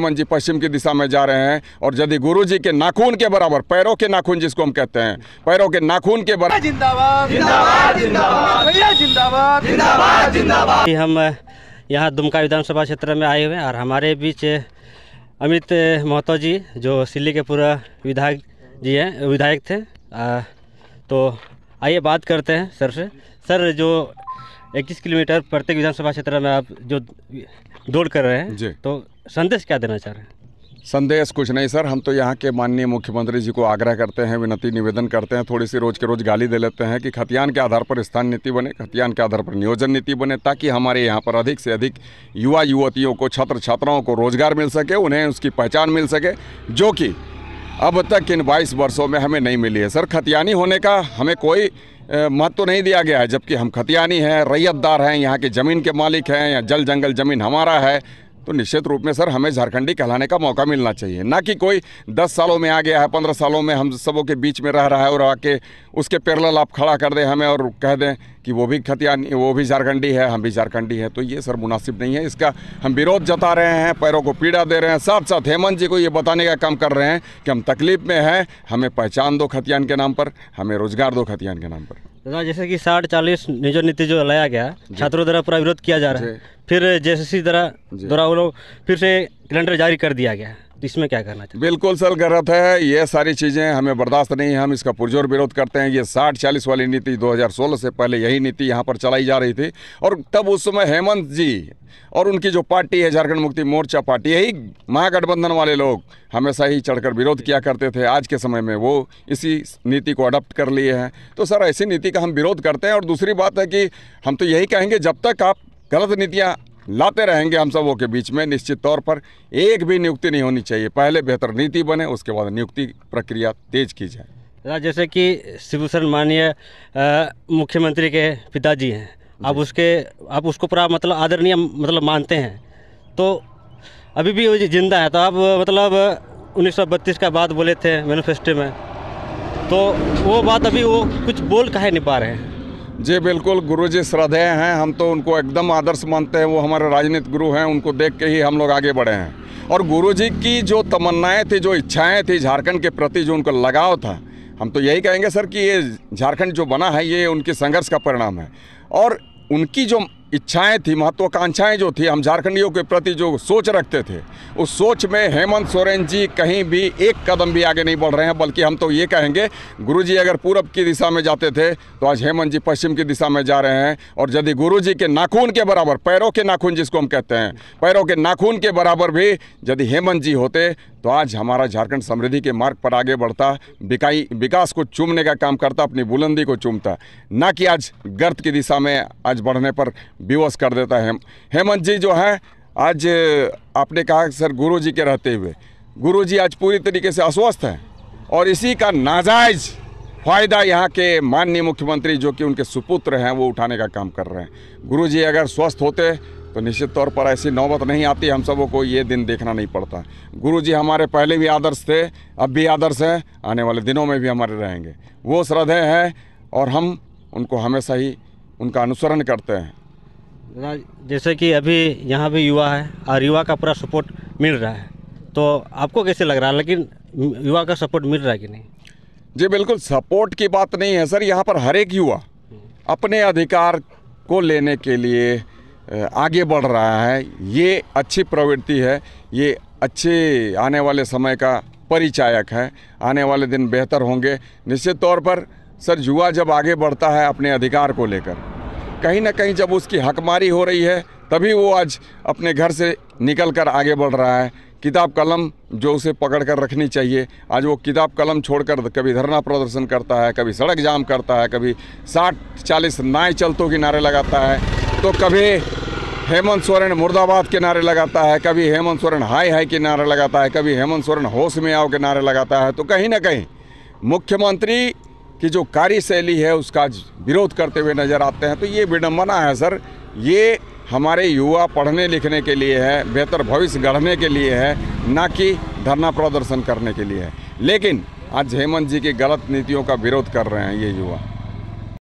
हनुमान जी पश्चिम की दिशा में जा रहे हैं और यदि गुरु जी के नाखून के बराबर पैरों के नाखून जिसको हम कहते हैं पैरों के नाखून के बराबर जिंदाबाद हम यहाँ दुमका विधानसभा क्षेत्र में आए हुए हैं और हमारे बीच अमित महतो जी जो सिल्ली के पूरा विधायक जी हैं विधायक थे आ, तो आइए बात करते हैं सर से सर जो 21 किलोमीटर प्रत्येक विधानसभा क्षेत्र में आप जो दौड़ कर रहे हैं जी तो संदेश क्या देना चाह रहे हैं संदेश कुछ नहीं सर हम तो यहाँ के माननीय मुख्यमंत्री जी को आग्रह करते हैं विनती निवेदन करते हैं थोड़ी सी रोज़ के रोज़ गाली दे लेते हैं कि खतियान के आधार पर स्थान नीति बने खतियान के आधार पर नियोजन नीति बने ताकि हमारे यहाँ पर अधिक से अधिक युवा युवतियों को छात्र छात्राओं को रोज़गार मिल सके उन्हें उसकी पहचान मिल सके जो कि अब तक इन बाईस वर्षों में हमें नहीं मिली है सर खतियानी होने का हमें कोई महत्व तो नहीं दिया गया है जबकि हम खतियानी हैं रैयतदार हैं यहाँ के ज़मीन के मालिक हैं या जल जंगल ज़मीन हमारा है तो निश्चित रूप में सर हमें झारखंडी कहलाने का मौका मिलना चाहिए ना कि कोई दस सालों में आ गया है पंद्रह सालों में हम सबों के बीच में रह रहा है और आके उसके पैरल आप खड़ा कर दें हमें और कह दें कि वो भी खतिया वो भी झारखंडी है हम भी झारखंडी है तो ये सर मुनासिब नहीं है इसका हम विरोध जता रहे हैं पैरों को पीड़ा दे रहे हैं साथ साथ हेमंत जी को ये बताने का काम कर रहे हैं कि हम तकलीफ में हैं हमें पहचान दो खतियान के नाम पर हमें रोज़गार दो खतियान के नाम पर दादा जैसे कि साठ चालीस निजो नीति जो लाया गया छात्रों द्वारा पूरा विरोध किया जा रहा है फिर जैसे द्वारा द्वारा वो लोग फिर से कैलेंडर जारी कर दिया गया तो इसमें क्या करना चाहिए बिल्कुल सर गलत है ये सारी चीज़ें हमें बर्दाश्त नहीं है हम इसका पुरजोर विरोध करते हैं ये साठ चालीस वाली नीति 2016 से पहले यही नीति यहाँ पर चलाई जा रही थी और तब उस समय हेमंत जी और उनकी जो पार्टी है झारखंड मुक्ति मोर्चा पार्टी यही महागठबंधन वाले लोग हमेशा ही चढ़कर विरोध किया करते थे आज के समय में वो इसी नीति को अडॉप्ट कर लिए हैं तो सर ऐसी नीति का हम विरोध करते हैं और दूसरी बात है कि हम तो यही कहेंगे जब तक आप गलत नीतियाँ लाते रहेंगे हम सबों के बीच में निश्चित तौर पर एक भी नियुक्ति नहीं होनी चाहिए पहले बेहतर नीति बने उसके बाद नियुक्ति प्रक्रिया तेज की जाए हाँ, जैसे कि शिवभूषण माननीय मुख्यमंत्री के पिताजी हैं आप उसके आप उसको पूरा मतलब आदरणीय मतलब मानते हैं तो अभी भी वो जिंदा है तो आप मतलब 1932 का बात बोले थे मैनिफेस्टो में तो वो बात अभी वो कुछ बोल कहे नहीं पा रहे हैं जी बिल्कुल गुरु जी श्रद्धेय हैं हम तो उनको एकदम आदर्श मानते हैं वो हमारे राजनीतिक गुरु हैं उनको देख के ही हम लोग आगे बढ़े हैं और गुरु जी की जो तमन्नाएँ थी जो इच्छाएँ थी झारखंड के प्रति जो उनका लगाव था हम तो यही कहेंगे सर कि ये झारखंड जो बना है ये उनके संघर्ष का परिणाम है और उनकी जो इच्छाएं थी महत्वाकांक्षाएं जो थी हम झारखंडियों के प्रति जो सोच रखते थे उस सोच में हेमंत सोरेन जी कहीं भी एक कदम भी आगे नहीं बढ़ रहे हैं बल्कि हम तो ये कहेंगे गुरु जी अगर पूरब की दिशा में जाते थे तो आज हेमंत जी पश्चिम की दिशा में जा रहे हैं और यदि गुरु जी के नाखून के बराबर पैरों के नाखून जिसको हम कहते हैं पैरों के नाखून के बराबर भी यदि हेमंत जी होते तो आज हमारा झारखंड समृद्धि के मार्ग पर आगे बढ़ता विकाई विकास को चूमने का काम करता अपनी बुलंदी को चूमता ना कि आज गर्त की दिशा में आज बढ़ने पर विवश कर देता है हेमंत जी जो है आज आपने कहा सर गुरु जी के रहते हुए गुरु जी आज पूरी तरीके से अस्वस्थ हैं और इसी का नाजायज़ फ़ायदा यहाँ के माननीय मुख्यमंत्री जो कि उनके सुपुत्र हैं वो उठाने का काम कर रहे हैं गुरु जी अगर स्वस्थ होते तो निश्चित तौर पर ऐसी नौबत नहीं आती हम सबों को ये दिन देखना नहीं पड़ता गुरु जी हमारे पहले भी आदर्श थे अब भी आदर्श हैं आने वाले दिनों में भी हमारे रहेंगे वो श्रद्धे हैं और हम उनको हमेशा ही उनका अनुसरण करते हैं जैसे कि अभी यहाँ भी युवा है और युवा का पूरा सपोर्ट मिल रहा है तो आपको कैसे लग रहा है लेकिन युवा का सपोर्ट मिल रहा है कि नहीं जी बिल्कुल सपोर्ट की बात नहीं है सर यहाँ पर हर एक युवा अपने अधिकार को लेने के लिए आगे बढ़ रहा है ये अच्छी प्रवृत्ति है ये अच्छे आने वाले समय का परिचायक है आने वाले दिन बेहतर होंगे निश्चित तौर पर सर युवा जब आगे बढ़ता है अपने अधिकार को लेकर कहीं ना कहीं जब उसकी हकमारी हो रही है तभी वो आज अपने घर से निकल कर आगे बढ़ रहा है किताब कलम जो उसे पकड़ कर रखनी चाहिए आज वो किताब कलम छोड़कर कभी धरना प्रदर्शन करता है कभी सड़क जाम करता है कभी साठ चालीस नाए चलतों के नारे लगाता है तो कभी हेमंत सोरेन मुर्दाबाद के नारे लगाता है कभी हेमंत सोरेन हाई हाई के नारे लगाता है कभी हेमंत सोरेन होश में आओ के नारे लगाता है तो कहीं ना कहीं मुख्यमंत्री की जो कार्यशैली है उसका विरोध करते हुए नज़र आते हैं तो ये विडम्बना है सर ये हमारे युवा पढ़ने लिखने के लिए है बेहतर भविष्य गढ़ने के लिए है ना कि धरना प्रदर्शन करने के लिए है लेकिन आज हेमंत जी की गलत नीतियों का विरोध कर रहे हैं ये युवा